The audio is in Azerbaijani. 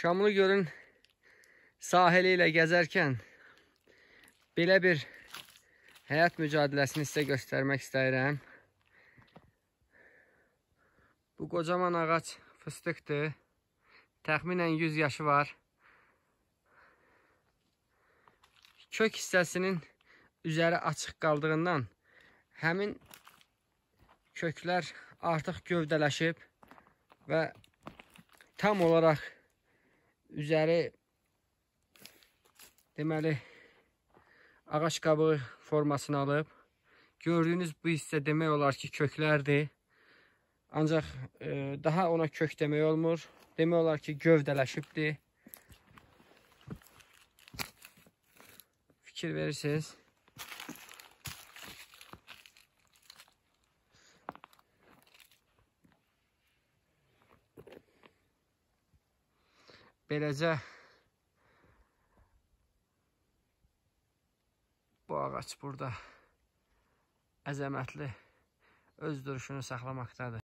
Şamlı görün sahili ilə gəzərkən belə bir həyat mücadiləsini sizə göstərmək istəyirəm. Bu qocaman ağac fıstıqdır. Təxminən 100 yaşı var. Kök hissəsinin üzəri açıq qaldığından həmin köklər artıq gövdələşib və tam olaraq üzəri deməli ağaç qabığı formasını alıb. Gördüyünüz bu hissə demək olar ki, köklərdir. Ancaq e, daha ona kök demək olmur. Demək olar ki, gövdələşibdir. Fikir verirsiniz. Beləcə bu ağac burada əzəmətli öz duruşunu saxlamaqdadır.